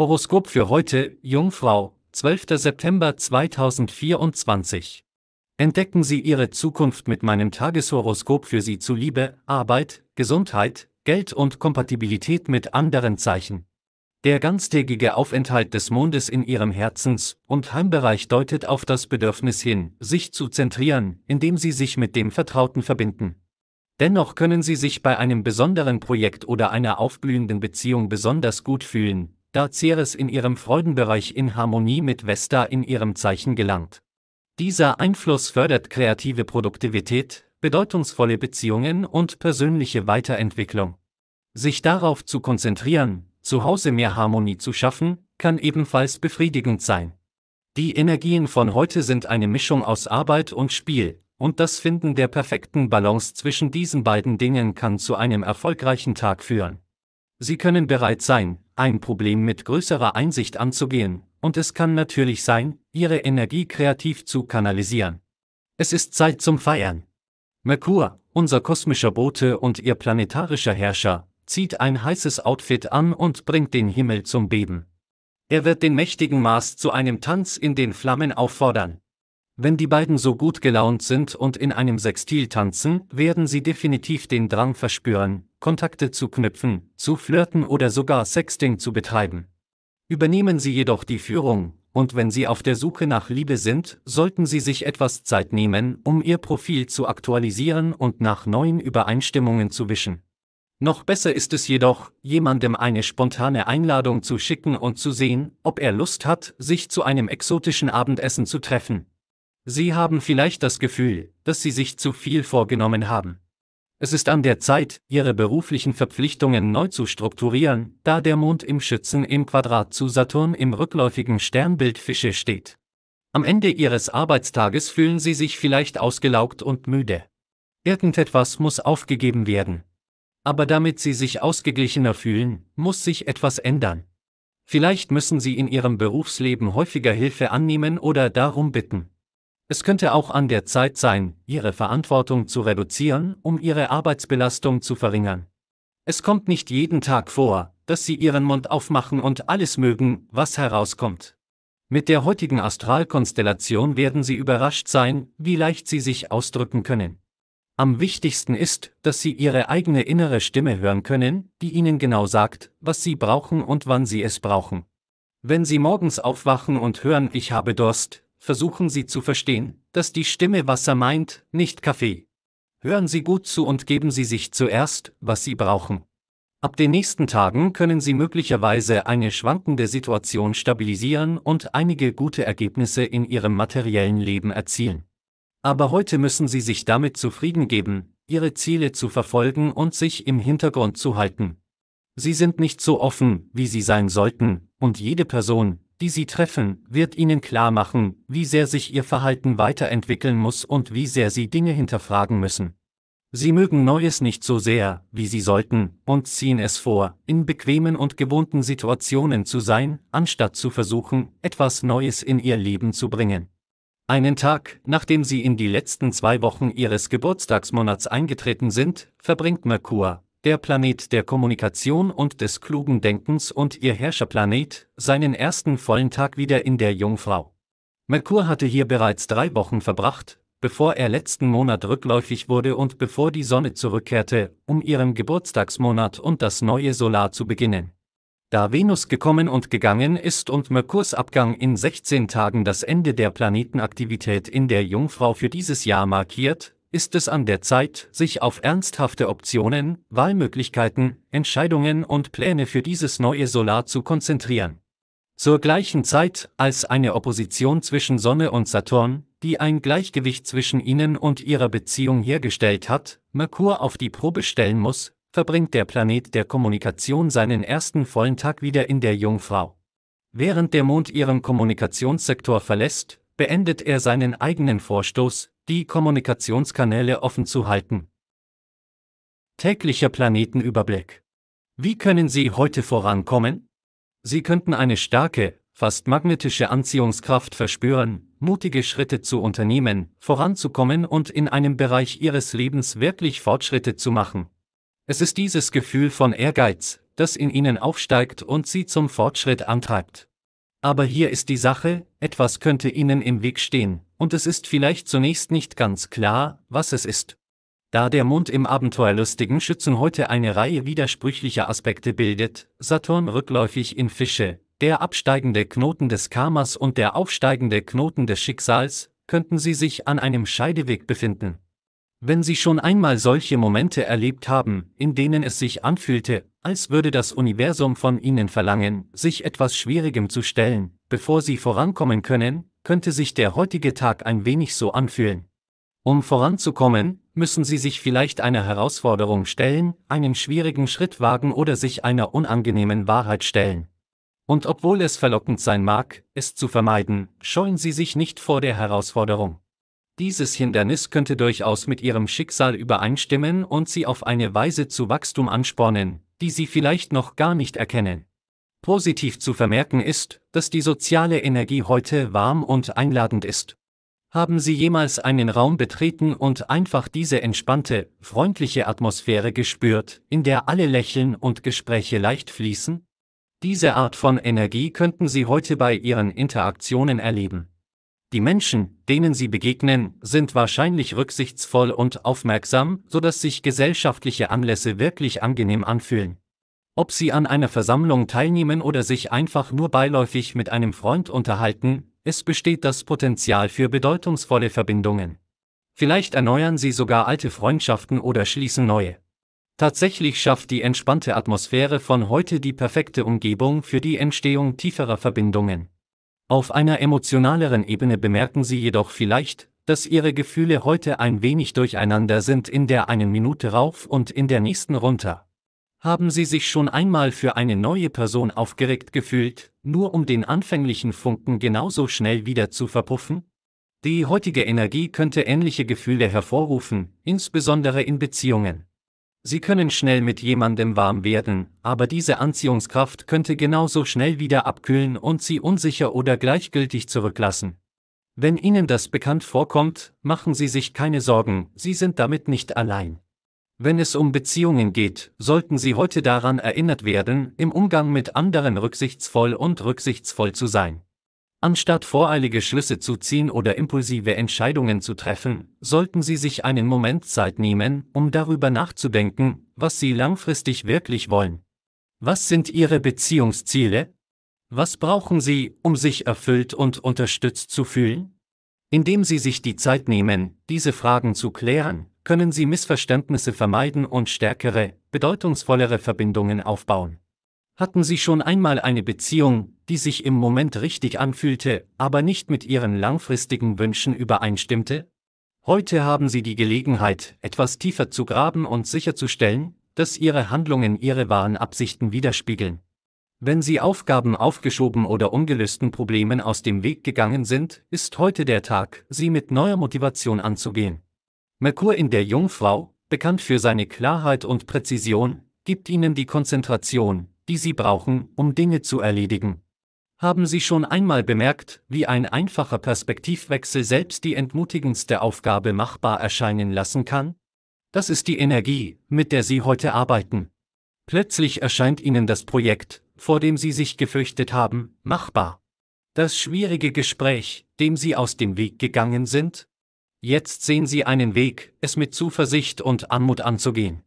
Horoskop für heute, Jungfrau, 12. September 2024. Entdecken Sie Ihre Zukunft mit meinem Tageshoroskop für Sie zu Liebe, Arbeit, Gesundheit, Geld und Kompatibilität mit anderen Zeichen. Der ganztägige Aufenthalt des Mondes in ihrem Herzens- und Heimbereich deutet auf das Bedürfnis hin, sich zu zentrieren, indem sie sich mit dem Vertrauten verbinden. Dennoch können sie sich bei einem besonderen Projekt oder einer aufblühenden Beziehung besonders gut fühlen, da Ceres in ihrem Freudenbereich in Harmonie mit Vesta in ihrem Zeichen gelangt. Dieser Einfluss fördert kreative Produktivität, bedeutungsvolle Beziehungen und persönliche Weiterentwicklung. Sich darauf zu konzentrieren, zu Hause mehr Harmonie zu schaffen, kann ebenfalls befriedigend sein. Die Energien von heute sind eine Mischung aus Arbeit und Spiel, und das Finden der perfekten Balance zwischen diesen beiden Dingen kann zu einem erfolgreichen Tag führen. Sie können bereit sein, ein Problem mit größerer Einsicht anzugehen, und es kann natürlich sein, Ihre Energie kreativ zu kanalisieren. Es ist Zeit zum Feiern. Merkur, unser kosmischer Bote und Ihr planetarischer Herrscher, zieht ein heißes Outfit an und bringt den Himmel zum Beben. Er wird den mächtigen Mars zu einem Tanz in den Flammen auffordern. Wenn die beiden so gut gelaunt sind und in einem Sextil tanzen, werden sie definitiv den Drang verspüren, Kontakte zu knüpfen, zu flirten oder sogar Sexting zu betreiben. Übernehmen Sie jedoch die Führung, und wenn Sie auf der Suche nach Liebe sind, sollten Sie sich etwas Zeit nehmen, um Ihr Profil zu aktualisieren und nach neuen Übereinstimmungen zu wischen. Noch besser ist es jedoch, jemandem eine spontane Einladung zu schicken und zu sehen, ob er Lust hat, sich zu einem exotischen Abendessen zu treffen. Sie haben vielleicht das Gefühl, dass Sie sich zu viel vorgenommen haben. Es ist an der Zeit, ihre beruflichen Verpflichtungen neu zu strukturieren, da der Mond im Schützen im Quadrat zu Saturn im rückläufigen Sternbild Fische steht. Am Ende ihres Arbeitstages fühlen sie sich vielleicht ausgelaugt und müde. Irgendetwas muss aufgegeben werden. Aber damit sie sich ausgeglichener fühlen, muss sich etwas ändern. Vielleicht müssen sie in ihrem Berufsleben häufiger Hilfe annehmen oder darum bitten. Es könnte auch an der Zeit sein, ihre Verantwortung zu reduzieren, um ihre Arbeitsbelastung zu verringern. Es kommt nicht jeden Tag vor, dass sie ihren Mund aufmachen und alles mögen, was herauskommt. Mit der heutigen Astralkonstellation werden sie überrascht sein, wie leicht sie sich ausdrücken können. Am wichtigsten ist, dass sie ihre eigene innere Stimme hören können, die ihnen genau sagt, was sie brauchen und wann sie es brauchen. Wenn sie morgens aufwachen und hören, ich habe Durst, versuchen Sie zu verstehen, dass die Stimme Wasser meint, nicht Kaffee. Hören Sie gut zu und geben Sie sich zuerst, was Sie brauchen. Ab den nächsten Tagen können Sie möglicherweise eine schwankende Situation stabilisieren und einige gute Ergebnisse in Ihrem materiellen Leben erzielen. Aber heute müssen Sie sich damit zufrieden geben, Ihre Ziele zu verfolgen und sich im Hintergrund zu halten. Sie sind nicht so offen, wie Sie sein sollten, und jede Person, die Sie treffen, wird Ihnen klar machen, wie sehr sich Ihr Verhalten weiterentwickeln muss und wie sehr Sie Dinge hinterfragen müssen. Sie mögen Neues nicht so sehr, wie Sie sollten, und ziehen es vor, in bequemen und gewohnten Situationen zu sein, anstatt zu versuchen, etwas Neues in Ihr Leben zu bringen. Einen Tag, nachdem Sie in die letzten zwei Wochen Ihres Geburtstagsmonats eingetreten sind, verbringt Merkur, der Planet der Kommunikation und des klugen Denkens und ihr Herrscherplanet, seinen ersten vollen Tag wieder in der Jungfrau. Merkur hatte hier bereits drei Wochen verbracht, bevor er letzten Monat rückläufig wurde und bevor die Sonne zurückkehrte, um ihren Geburtstagsmonat und das neue Solar zu beginnen. Da Venus gekommen und gegangen ist und Merkurs Abgang in 16 Tagen das Ende der Planetenaktivität in der Jungfrau für dieses Jahr markiert, ist es an der Zeit, sich auf ernsthafte Optionen, Wahlmöglichkeiten, Entscheidungen und Pläne für dieses neue Solar zu konzentrieren. Zur gleichen Zeit, als eine Opposition zwischen Sonne und Saturn, die ein Gleichgewicht zwischen ihnen und ihrer Beziehung hergestellt hat, Merkur auf die Probe stellen muss, verbringt der Planet der Kommunikation seinen ersten vollen Tag wieder in der Jungfrau. Während der Mond ihren Kommunikationssektor verlässt, beendet er seinen eigenen Vorstoß, die Kommunikationskanäle offen zu halten. Täglicher Planetenüberblick. Wie können Sie heute vorankommen? Sie könnten eine starke, fast magnetische Anziehungskraft verspüren, mutige Schritte zu unternehmen, voranzukommen und in einem Bereich Ihres Lebens wirklich Fortschritte zu machen. Es ist dieses Gefühl von Ehrgeiz, das in Ihnen aufsteigt und Sie zum Fortschritt antreibt. Aber hier ist die Sache, etwas könnte Ihnen im Weg stehen, und es ist vielleicht zunächst nicht ganz klar, was es ist. Da der Mond im abenteuerlustigen Schützen heute eine Reihe widersprüchlicher Aspekte bildet, Saturn rückläufig in Fische, der absteigende Knoten des Karmas und der aufsteigende Knoten des Schicksals, könnten Sie sich an einem Scheideweg befinden. Wenn Sie schon einmal solche Momente erlebt haben, in denen es sich anfühlte, als würde das Universum von Ihnen verlangen, sich etwas Schwierigem zu stellen, bevor Sie vorankommen können, könnte sich der heutige Tag ein wenig so anfühlen. Um voranzukommen, müssen Sie sich vielleicht einer Herausforderung stellen, einen schwierigen Schritt wagen oder sich einer unangenehmen Wahrheit stellen. Und obwohl es verlockend sein mag, es zu vermeiden, scheuen Sie sich nicht vor der Herausforderung. Dieses Hindernis könnte durchaus mit ihrem Schicksal übereinstimmen und sie auf eine Weise zu Wachstum anspornen, die sie vielleicht noch gar nicht erkennen. Positiv zu vermerken ist, dass die soziale Energie heute warm und einladend ist. Haben Sie jemals einen Raum betreten und einfach diese entspannte, freundliche Atmosphäre gespürt, in der alle lächeln und Gespräche leicht fließen? Diese Art von Energie könnten Sie heute bei Ihren Interaktionen erleben. Die Menschen, denen sie begegnen, sind wahrscheinlich rücksichtsvoll und aufmerksam, sodass sich gesellschaftliche Anlässe wirklich angenehm anfühlen. Ob sie an einer Versammlung teilnehmen oder sich einfach nur beiläufig mit einem Freund unterhalten, es besteht das Potenzial für bedeutungsvolle Verbindungen. Vielleicht erneuern sie sogar alte Freundschaften oder schließen neue. Tatsächlich schafft die entspannte Atmosphäre von heute die perfekte Umgebung für die Entstehung tieferer Verbindungen. Auf einer emotionaleren Ebene bemerken Sie jedoch vielleicht, dass Ihre Gefühle heute ein wenig durcheinander sind in der einen Minute rauf und in der nächsten runter. Haben Sie sich schon einmal für eine neue Person aufgeregt gefühlt, nur um den anfänglichen Funken genauso schnell wieder zu verpuffen? Die heutige Energie könnte ähnliche Gefühle hervorrufen, insbesondere in Beziehungen. Sie können schnell mit jemandem warm werden, aber diese Anziehungskraft könnte genauso schnell wieder abkühlen und Sie unsicher oder gleichgültig zurücklassen. Wenn Ihnen das bekannt vorkommt, machen Sie sich keine Sorgen, Sie sind damit nicht allein. Wenn es um Beziehungen geht, sollten Sie heute daran erinnert werden, im Umgang mit anderen rücksichtsvoll und rücksichtsvoll zu sein. Anstatt voreilige Schlüsse zu ziehen oder impulsive Entscheidungen zu treffen, sollten Sie sich einen Moment Zeit nehmen, um darüber nachzudenken, was Sie langfristig wirklich wollen. Was sind Ihre Beziehungsziele? Was brauchen Sie, um sich erfüllt und unterstützt zu fühlen? Indem Sie sich die Zeit nehmen, diese Fragen zu klären, können Sie Missverständnisse vermeiden und stärkere, bedeutungsvollere Verbindungen aufbauen. Hatten Sie schon einmal eine Beziehung, die sich im Moment richtig anfühlte, aber nicht mit Ihren langfristigen Wünschen übereinstimmte? Heute haben Sie die Gelegenheit, etwas tiefer zu graben und sicherzustellen, dass Ihre Handlungen Ihre wahren Absichten widerspiegeln. Wenn Sie Aufgaben aufgeschoben oder ungelösten Problemen aus dem Weg gegangen sind, ist heute der Tag, sie mit neuer Motivation anzugehen. Merkur in der Jungfrau, bekannt für seine Klarheit und Präzision, gibt Ihnen die Konzentration, die Sie brauchen, um Dinge zu erledigen. Haben Sie schon einmal bemerkt, wie ein einfacher Perspektivwechsel selbst die entmutigendste Aufgabe machbar erscheinen lassen kann? Das ist die Energie, mit der Sie heute arbeiten. Plötzlich erscheint Ihnen das Projekt, vor dem Sie sich gefürchtet haben, machbar. Das schwierige Gespräch, dem Sie aus dem Weg gegangen sind? Jetzt sehen Sie einen Weg, es mit Zuversicht und Anmut anzugehen.